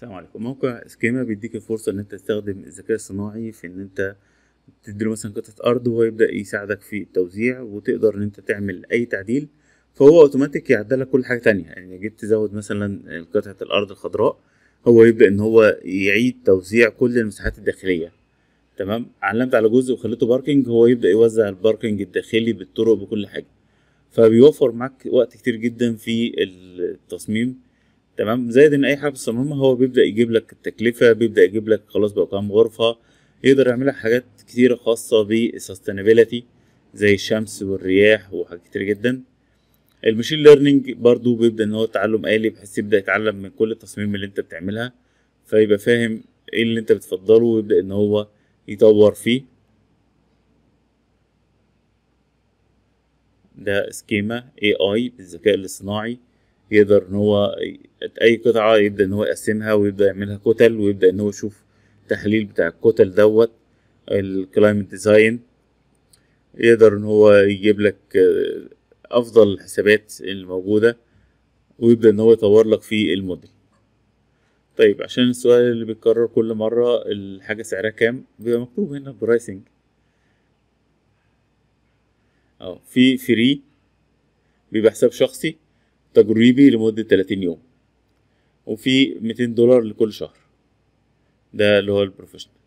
السلام عليكم موقع سكيما بيديك الفرصة ان انت تستخدم الذكاء الصناعي في ان انت تديله مثلا قطعة ارض وهو يبدأ يساعدك في التوزيع وتقدر ان انت تعمل اي تعديل فهو اوتوماتيك يعدلك كل حاجة تانية يعني جيت تزود مثلا قطعة الارض الخضراء هو يبدأ ان هو يعيد توزيع كل المساحات الداخلية تمام علمت على جزء وخليته باركنج هو يبدأ يوزع الباركنج الداخلي بالطرق بكل حاجة فبيوفر معاك وقت كتير جدا في التصميم تمام زائد ان اي حاجه في الصمام هو بيبدا يجيب لك التكلفه بيبدا يجيب لك خلاص كام غرفه يقدر يعمل لك حاجات كتيره خاصه بالسستينابيلتي زي الشمس والرياح وحاجات كتير جدا المشين ليرنينج برضو بيبدا ان هو تعلم آلي بحيث يبدا يتعلم من كل التصميم اللي انت بتعملها فيبقى فاهم ايه اللي انت بتفضله ويبدا ان هو يطور فيه ده سكيما اي اي بالذكاء الاصطناعي يقدر ان هو اي قطعه يبدا ان هو يقسمها ويبدا يعملها كتل ويبدا ان هو يشوف التحليل بتاع الكتل دوت الكلايمت ديزاين يقدر ان هو يجيب لك افضل الحسابات الموجوده ويبدا ان هو يطور لك في الموديل طيب عشان السؤال اللي بيتكرر كل مره الحاجه سعرها كام بيبقى مكتوب هنا برايسنج اه في فري بيبقى حساب شخصي تجريبي لمدة 30 يوم وفي 200 دولار لكل شهر ده اللي هو البروفيشنال